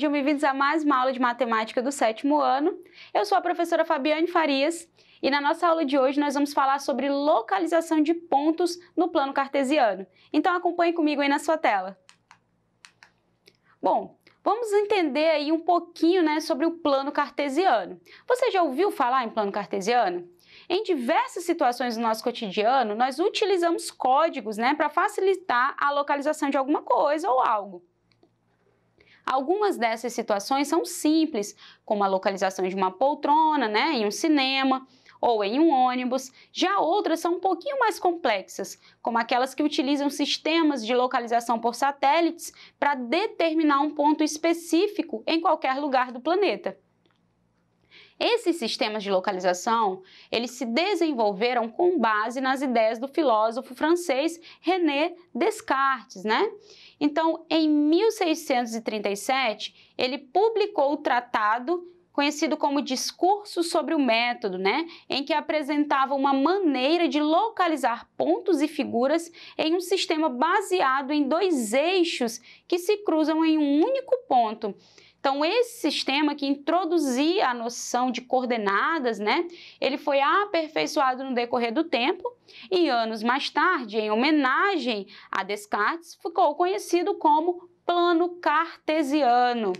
sejam bem-vindos a mais uma aula de matemática do sétimo ano. Eu sou a professora Fabiane Farias e na nossa aula de hoje nós vamos falar sobre localização de pontos no plano cartesiano. Então acompanhe comigo aí na sua tela. Bom, vamos entender aí um pouquinho né, sobre o plano cartesiano. Você já ouviu falar em plano cartesiano? Em diversas situações do nosso cotidiano, nós utilizamos códigos né, para facilitar a localização de alguma coisa ou algo. Algumas dessas situações são simples, como a localização de uma poltrona, né, em um cinema ou em um ônibus. Já outras são um pouquinho mais complexas, como aquelas que utilizam sistemas de localização por satélites para determinar um ponto específico em qualquer lugar do planeta. Esses sistemas de localização, eles se desenvolveram com base nas ideias do filósofo francês René Descartes, né? Então, em 1637, ele publicou o tratado conhecido como discurso sobre o método, né, em que apresentava uma maneira de localizar pontos e figuras em um sistema baseado em dois eixos que se cruzam em um único ponto. Então, esse sistema que introduzia a noção de coordenadas, né, ele foi aperfeiçoado no decorrer do tempo e anos mais tarde, em homenagem a Descartes, ficou conhecido como plano cartesiano.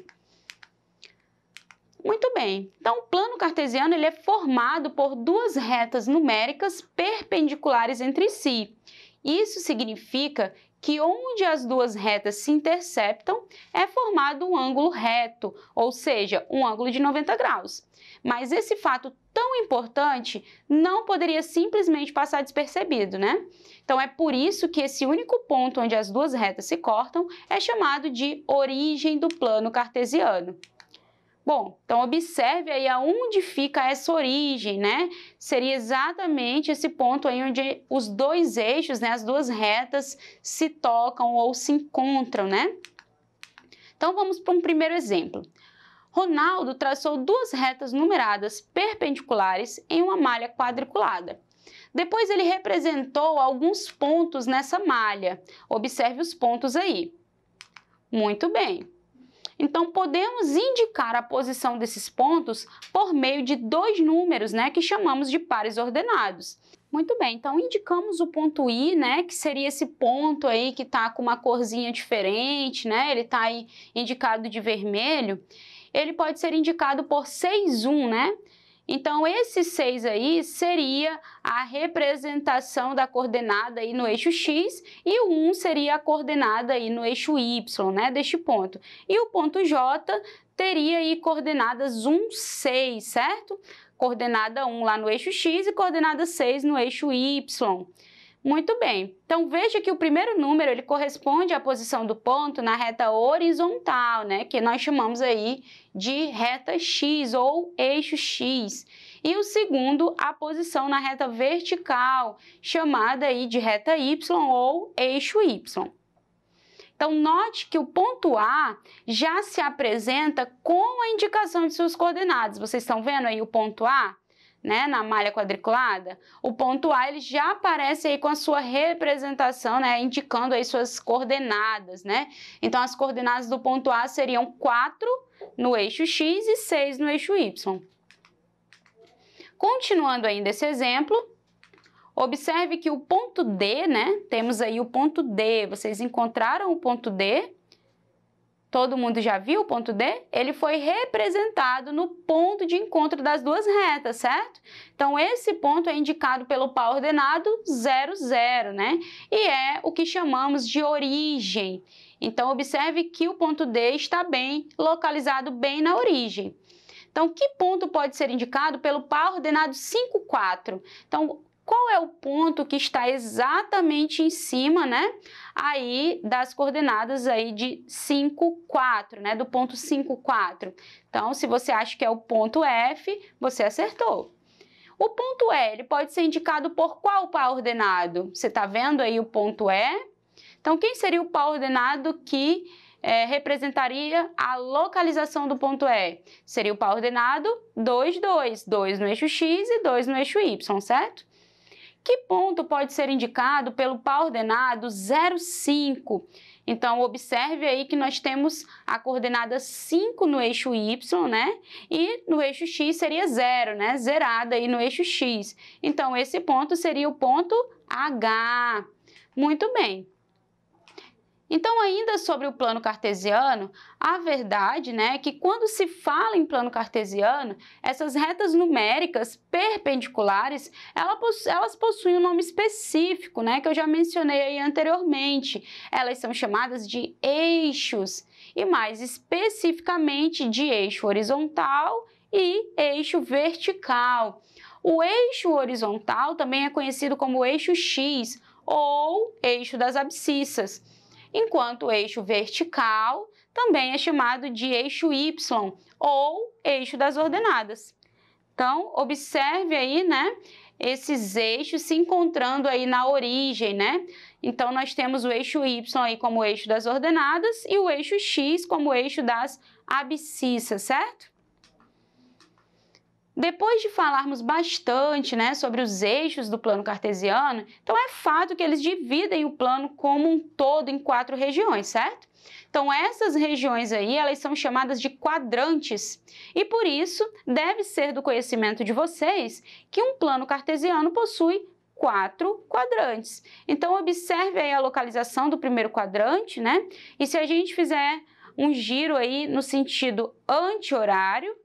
Muito bem. Então, o plano cartesiano ele é formado por duas retas numéricas perpendiculares entre si. Isso significa que onde as duas retas se interceptam é formado um ângulo reto, ou seja, um ângulo de 90 graus. Mas esse fato tão importante não poderia simplesmente passar despercebido, né? Então é por isso que esse único ponto onde as duas retas se cortam é chamado de origem do plano cartesiano. Bom, então observe aí aonde fica essa origem, né? Seria exatamente esse ponto aí onde os dois eixos, né, as duas retas se tocam ou se encontram, né? Então vamos para um primeiro exemplo. Ronaldo traçou duas retas numeradas perpendiculares em uma malha quadriculada. Depois ele representou alguns pontos nessa malha. Observe os pontos aí. Muito bem. Então, podemos indicar a posição desses pontos por meio de dois números, né, que chamamos de pares ordenados. Muito bem, então indicamos o ponto I, né, que seria esse ponto aí que está com uma corzinha diferente, né, ele está aí indicado de vermelho. Ele pode ser indicado por 6, 1, né? Então, esse 6 aí seria a representação da coordenada aí no eixo X e o 1 seria a coordenada aí no eixo Y, né, deste ponto. E o ponto J teria aí coordenadas 1, 6, certo? Coordenada 1 lá no eixo X e coordenada 6 no eixo Y. Muito bem, então veja que o primeiro número ele corresponde à posição do ponto na reta horizontal, né, que nós chamamos aí de reta X ou eixo X. E o segundo, a posição na reta vertical, chamada aí de reta Y ou eixo Y. Então, note que o ponto A já se apresenta com a indicação de suas coordenadas. Vocês estão vendo aí o ponto A? né, na malha quadriculada, o ponto A ele já aparece aí com a sua representação, né, indicando aí suas coordenadas, né? Então as coordenadas do ponto A seriam 4 no eixo x e 6 no eixo y. Continuando ainda esse exemplo, observe que o ponto D, né, temos aí o ponto D, vocês encontraram o ponto D, todo mundo já viu o ponto D, ele foi representado no ponto de encontro das duas retas, certo? Então, esse ponto é indicado pelo par ordenado 0, 0, né? E é o que chamamos de origem. Então, observe que o ponto D está bem localizado bem na origem. Então, que ponto pode ser indicado pelo par ordenado 5, 4? Então, qual é o ponto que está exatamente em cima, né, aí das coordenadas aí de 5, 4, né, do ponto 5, 4. Então, se você acha que é o ponto F, você acertou. O ponto E ele pode ser indicado por qual par ordenado? Você está vendo aí o ponto E? Então, quem seria o par ordenado que é, representaria a localização do ponto E? Seria o par ordenado 2, 2. 2 no eixo X e 2 no eixo Y, certo? Que ponto pode ser indicado pelo par ordenado 05? Então, observe aí que nós temos a coordenada 5 no eixo Y, né? E no eixo X seria zero, né? Zerada aí no eixo X. Então, esse ponto seria o ponto H. Muito bem. Então, ainda sobre o plano cartesiano, a verdade né, é que quando se fala em plano cartesiano, essas retas numéricas perpendiculares, elas possuem um nome específico, né, que eu já mencionei anteriormente. Elas são chamadas de eixos, e mais especificamente de eixo horizontal e eixo vertical. O eixo horizontal também é conhecido como eixo X ou eixo das abscissas enquanto o eixo vertical também é chamado de eixo Y ou eixo das ordenadas. Então, observe aí, né, esses eixos se encontrando aí na origem, né? Então, nós temos o eixo Y aí como eixo das ordenadas e o eixo X como eixo das abscissas, certo? Depois de falarmos bastante né, sobre os eixos do plano cartesiano, então é fato que eles dividem o plano como um todo em quatro regiões, certo? Então essas regiões aí, elas são chamadas de quadrantes. E por isso, deve ser do conhecimento de vocês que um plano cartesiano possui quatro quadrantes. Então observe aí a localização do primeiro quadrante, né? E se a gente fizer um giro aí no sentido anti-horário,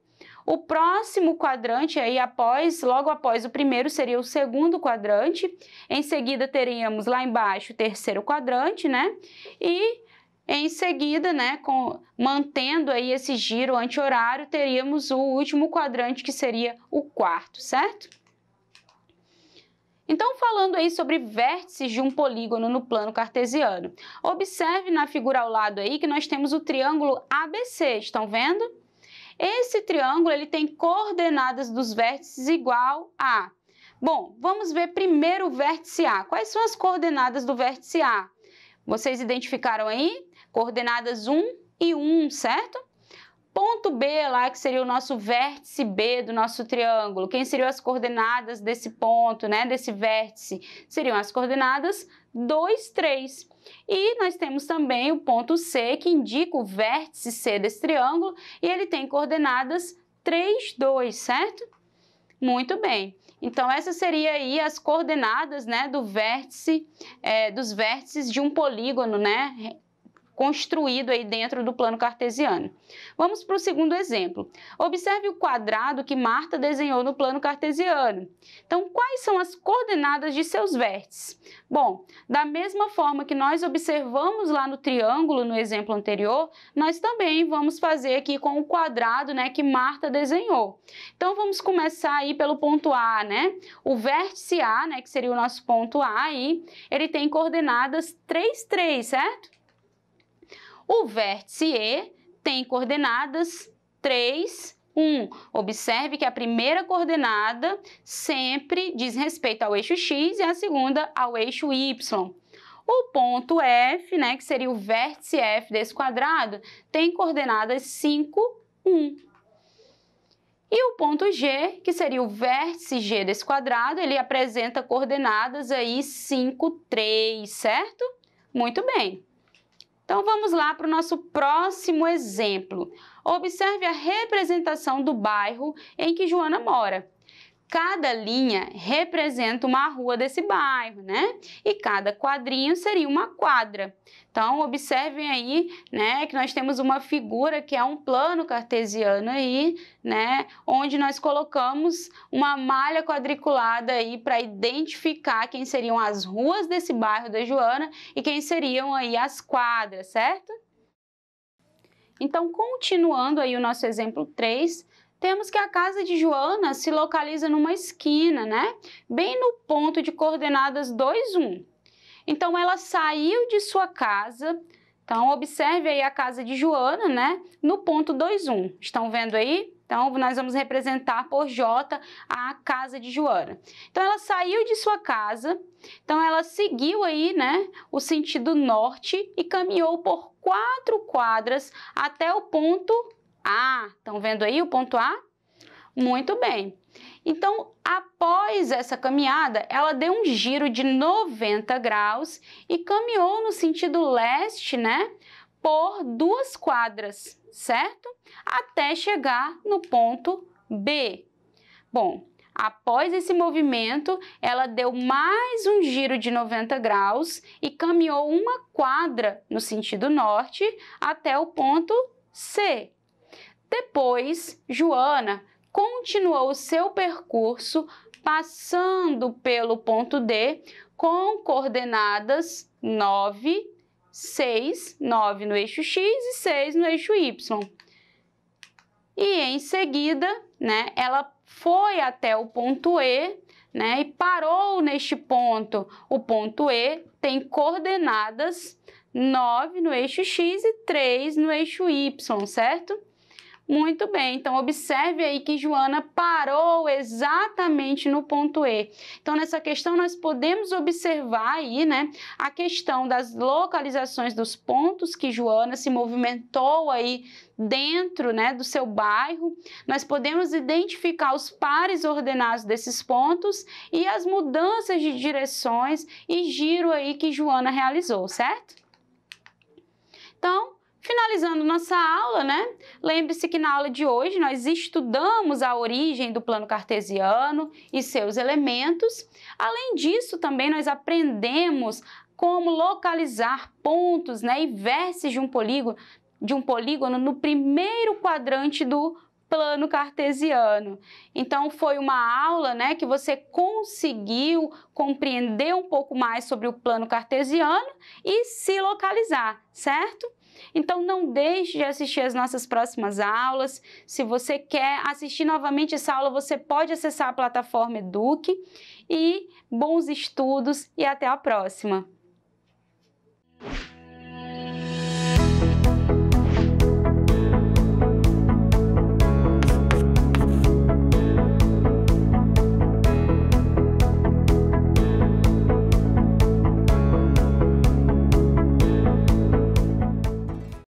o próximo quadrante, aí após, logo após o primeiro, seria o segundo quadrante. Em seguida, teríamos lá embaixo o terceiro quadrante, né? E em seguida, né, com, mantendo aí esse giro anti-horário, teríamos o último quadrante, que seria o quarto, certo? Então, falando aí sobre vértices de um polígono no plano cartesiano, observe na figura ao lado aí que nós temos o triângulo ABC, estão vendo? Esse triângulo ele tem coordenadas dos vértices igual a... Bom, vamos ver primeiro o vértice A. Quais são as coordenadas do vértice A? Vocês identificaram aí? Coordenadas 1 e 1, certo? Ponto B lá, que seria o nosso vértice B do nosso triângulo. Quem seriam as coordenadas desse ponto, né? Desse vértice? Seriam as coordenadas 2, 3. E nós temos também o ponto C, que indica o vértice C desse triângulo, e ele tem coordenadas 3, 2, certo? Muito bem. Então, essas seriam aí as coordenadas né, do vértice, é, dos vértices de um polígono, né? construído aí dentro do plano cartesiano. Vamos para o segundo exemplo. Observe o quadrado que Marta desenhou no plano cartesiano. Então, quais são as coordenadas de seus vértices? Bom, da mesma forma que nós observamos lá no triângulo, no exemplo anterior, nós também vamos fazer aqui com o quadrado né, que Marta desenhou. Então, vamos começar aí pelo ponto A, né? O vértice A, né, que seria o nosso ponto A aí, ele tem coordenadas 3, 3, certo? O vértice E tem coordenadas 3, 1. Observe que a primeira coordenada sempre diz respeito ao eixo X e a segunda ao eixo Y. O ponto F, né, que seria o vértice F desse quadrado, tem coordenadas 5, 1. E o ponto G, que seria o vértice G desse quadrado, ele apresenta coordenadas aí 5, 3, certo? Muito bem. Então vamos lá para o nosso próximo exemplo. Observe a representação do bairro em que Joana mora cada linha representa uma rua desse bairro, né? E cada quadrinho seria uma quadra. Então, observem aí, né, que nós temos uma figura que é um plano cartesiano aí, né, onde nós colocamos uma malha quadriculada aí para identificar quem seriam as ruas desse bairro da Joana e quem seriam aí as quadras, certo? Então, continuando aí o nosso exemplo 3, temos que a casa de Joana se localiza numa esquina, né? Bem no ponto de coordenadas 2, 1. Então ela saiu de sua casa. Então observe aí a casa de Joana, né? No ponto 2, 1. Estão vendo aí? Então, nós vamos representar por J a casa de Joana. Então, ela saiu de sua casa, então ela seguiu aí, né, o sentido norte e caminhou por quatro quadras até o ponto a. Estão vendo aí o ponto A? Muito bem. Então, após essa caminhada, ela deu um giro de 90 graus e caminhou no sentido leste, né? Por duas quadras, certo? Até chegar no ponto B. Bom, após esse movimento, ela deu mais um giro de 90 graus e caminhou uma quadra no sentido norte até o ponto C. Depois, Joana continuou seu percurso passando pelo ponto D com coordenadas 9, 6, 9 no eixo X e 6 no eixo Y. E em seguida, né, ela foi até o ponto E, né, e parou neste ponto. O ponto E tem coordenadas 9 no eixo X e 3 no eixo Y, certo? Muito bem, então observe aí que Joana parou exatamente no ponto E. Então, nessa questão, nós podemos observar aí, né, a questão das localizações dos pontos que Joana se movimentou aí dentro né, do seu bairro, nós podemos identificar os pares ordenados desses pontos e as mudanças de direções e giro aí que Joana realizou, certo? Então, Finalizando nossa aula, né? Lembre-se que na aula de hoje nós estudamos a origem do plano cartesiano e seus elementos. Além disso, também nós aprendemos como localizar pontos né, e vértices de um polígono de um polígono no primeiro quadrante do plano cartesiano. Então foi uma aula, né, que você conseguiu compreender um pouco mais sobre o plano cartesiano e se localizar, certo? Então não deixe de assistir as nossas próximas aulas. Se você quer assistir novamente essa aula, você pode acessar a plataforma Eduque e bons estudos e até a próxima.